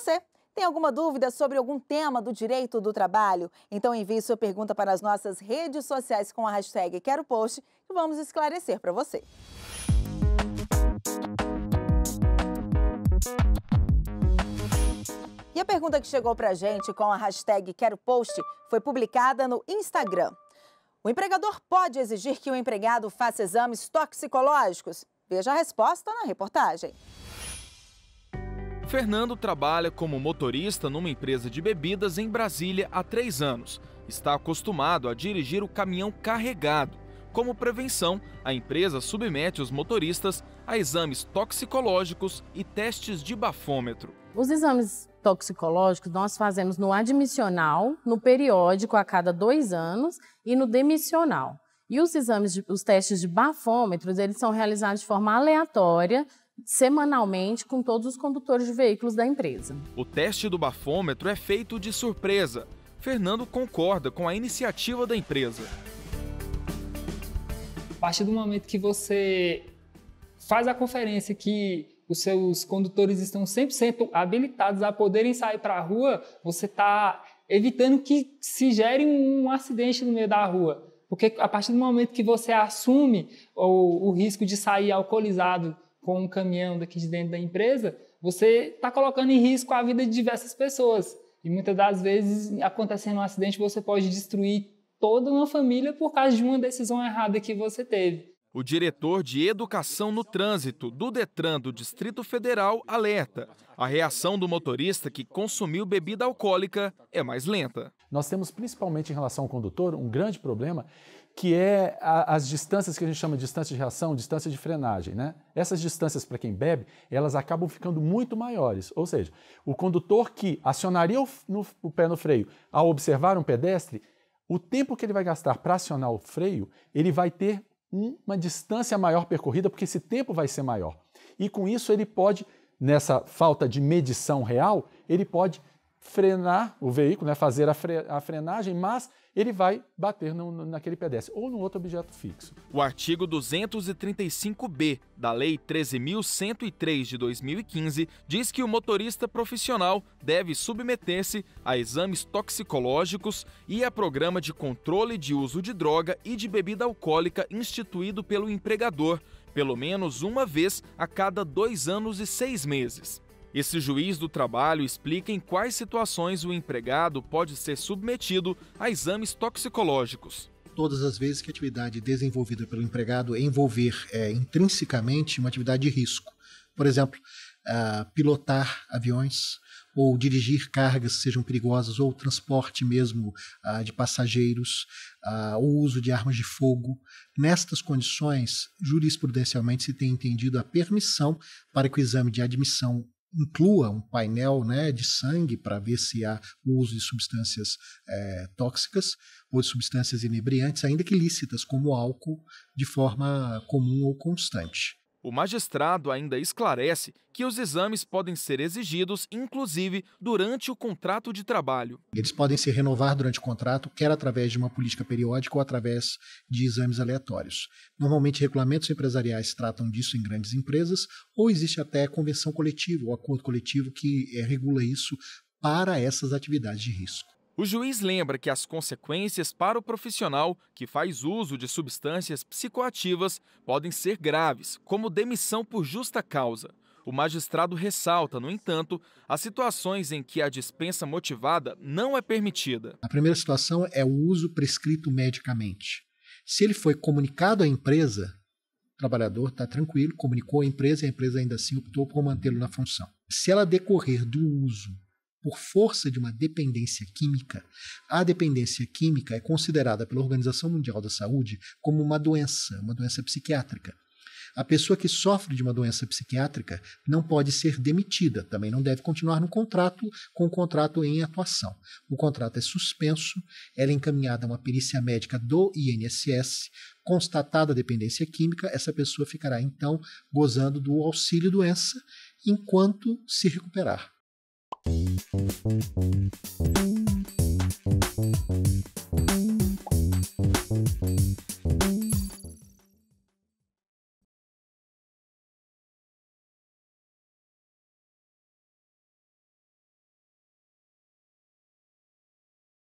você. Tem alguma dúvida sobre algum tema do direito do trabalho? Então envie sua pergunta para as nossas redes sociais com a hashtag Quero Post e vamos esclarecer para você. E a pergunta que chegou para a gente com a hashtag Quero Post foi publicada no Instagram. O empregador pode exigir que o empregado faça exames toxicológicos? Veja a resposta na reportagem. Fernando trabalha como motorista numa empresa de bebidas em Brasília há três anos. Está acostumado a dirigir o caminhão carregado. Como prevenção, a empresa submete os motoristas a exames toxicológicos e testes de bafômetro. Os exames toxicológicos nós fazemos no admissional, no periódico a cada dois anos e no demissional. E os exames, de, os testes de bafômetros, eles são realizados de forma aleatória semanalmente com todos os condutores de veículos da empresa. O teste do bafômetro é feito de surpresa. Fernando concorda com a iniciativa da empresa. A partir do momento que você faz a conferência que os seus condutores estão 100% habilitados a poderem sair para a rua, você está evitando que se gere um acidente no meio da rua. Porque a partir do momento que você assume o, o risco de sair alcoolizado com um caminhão daqui de dentro da empresa, você está colocando em risco a vida de diversas pessoas. E muitas das vezes, acontecendo um acidente, você pode destruir toda uma família por causa de uma decisão errada que você teve. O diretor de Educação no Trânsito do Detran do Distrito Federal alerta: a reação do motorista que consumiu bebida alcoólica é mais lenta. Nós temos, principalmente em relação ao condutor, um grande problema que é a, as distâncias que a gente chama de distância de reação, distância de frenagem. Né? Essas distâncias, para quem bebe, elas acabam ficando muito maiores. Ou seja, o condutor que acionaria o, no, o pé no freio ao observar um pedestre, o tempo que ele vai gastar para acionar o freio, ele vai ter uma distância maior percorrida, porque esse tempo vai ser maior. E com isso ele pode, nessa falta de medição real, ele pode frenar o veículo, né, fazer a, fre a frenagem, mas ele vai bater no, naquele pedestre ou no outro objeto fixo. O artigo 235b da Lei 13.103 de 2015 diz que o motorista profissional deve submeter-se a exames toxicológicos e a programa de controle de uso de droga e de bebida alcoólica instituído pelo empregador, pelo menos uma vez a cada dois anos e seis meses. Esse juiz do trabalho explica em quais situações o empregado pode ser submetido a exames toxicológicos. Todas as vezes que a atividade desenvolvida pelo empregado envolver é, intrinsecamente uma atividade de risco. Por exemplo, uh, pilotar aviões ou dirigir cargas que sejam perigosas, ou transporte mesmo uh, de passageiros, uh, o uso de armas de fogo. Nestas condições, jurisprudencialmente se tem entendido a permissão para que o exame de admissão inclua um painel né, de sangue para ver se há uso de substâncias é, tóxicas ou de substâncias inebriantes, ainda que lícitas, como álcool, de forma comum ou constante. O magistrado ainda esclarece que os exames podem ser exigidos, inclusive, durante o contrato de trabalho. Eles podem se renovar durante o contrato, quer através de uma política periódica ou através de exames aleatórios. Normalmente, regulamentos empresariais tratam disso em grandes empresas, ou existe até convenção coletiva ou acordo coletivo que eh, regula isso para essas atividades de risco. O juiz lembra que as consequências para o profissional que faz uso de substâncias psicoativas podem ser graves, como demissão por justa causa. O magistrado ressalta, no entanto, as situações em que a dispensa motivada não é permitida. A primeira situação é o uso prescrito medicamente. Se ele foi comunicado à empresa, o trabalhador está tranquilo, comunicou à empresa e a empresa ainda assim optou por mantê-lo na função. Se ela decorrer do uso por força de uma dependência química. A dependência química é considerada pela Organização Mundial da Saúde como uma doença, uma doença psiquiátrica. A pessoa que sofre de uma doença psiquiátrica não pode ser demitida, também não deve continuar no contrato com o contrato em atuação. O contrato é suspenso, ela é encaminhada a uma perícia médica do INSS, constatada a dependência química, essa pessoa ficará então gozando do auxílio doença enquanto se recuperar. Thank you.